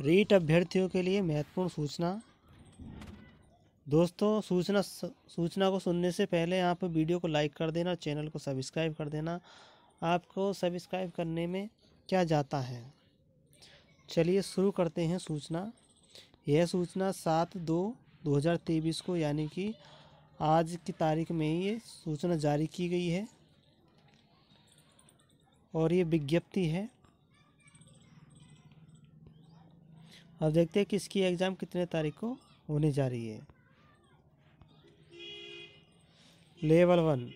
रीट अभ्यर्थियों के लिए महत्वपूर्ण सूचना दोस्तों सूचना सूचना को सुनने से पहले आप वीडियो को लाइक कर देना चैनल को सब्सक्राइब कर देना आपको सब्सक्राइब करने में क्या जाता है चलिए शुरू करते हैं सूचना यह सूचना सात दो दो हज़ार तेईस को यानी कि आज की तारीख में ही ये सूचना जारी की गई है और ये विज्ञप्ति है अब देखते हैं कि इसकी एग्ज़ाम कितने तारीख को होने जा रही है लेवल वन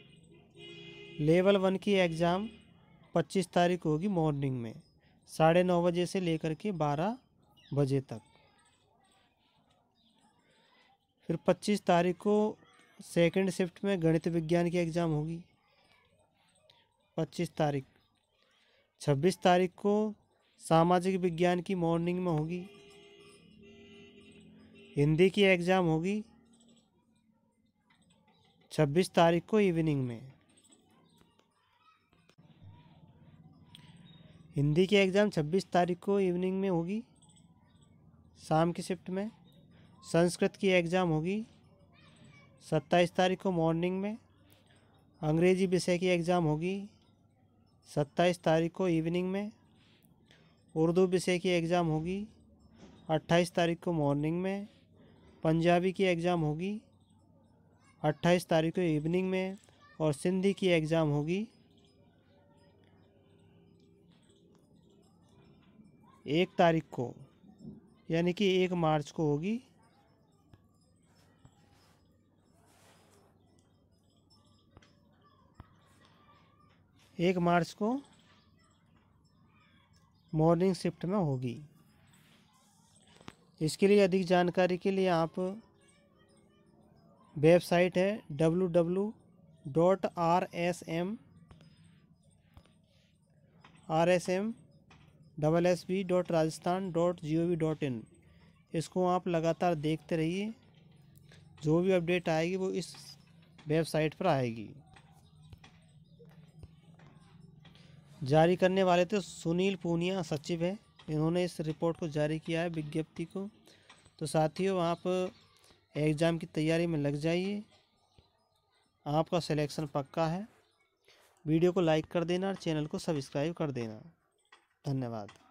लेवल वन की एग्ज़ाम 25 तारीख को होगी मॉर्निंग में साढ़े नौ बजे से लेकर के बारह बजे तक फिर 25 तारीख को सेकंड शिफ्ट में गणित विज्ञान की एग्ज़ाम होगी 25 तारीख 26 तारीख को सामाजिक विज्ञान की मॉर्निंग में होगी हिंदी की एग्ज़ाम होगी छब्बीस तारीख को इवनिंग में हिंदी की एग्ज़ाम छब्बीस तारीख को इवनिंग में होगी शाम की शिफ्ट में संस्कृत की एग्ज़ाम होगी सत्ताईस तारीख को मॉर्निंग में अंग्रेजी विषय की एग्ज़ाम होगी सत्ताईस तारीख को इवनिंग में उर्दू विषय की एग्ज़ाम होगी अट्ठाईस तारीख को मॉर्निंग में पंजाबी की एग्ज़ाम होगी अट्ठाईस तारीख को इवनिंग में और सिंधी की एग्ज़ाम होगी एक तारीख को यानी कि एक मार्च को होगी एक मार्च को मॉर्निंग शिफ्ट में होगी इसके लिए अधिक जानकारी के लिए आप वेबसाइट है W W dot R S M R S M double S B dot Rajasthan dot G O V dot in इसको आप लगातार देखते रहिए जो भी अपडेट आएगी वो इस वेबसाइट पर आएगी जारी करने वाले तो सुनील पूनिया सचिव हैं इन्होंने इस रिपोर्ट को जारी किया है विज्ञप्ति को तो साथियों आप एग्ज़ाम की तैयारी में लग जाइए आपका सिलेक्शन पक्का है वीडियो को लाइक कर देना और चैनल को सब्सक्राइब कर देना धन्यवाद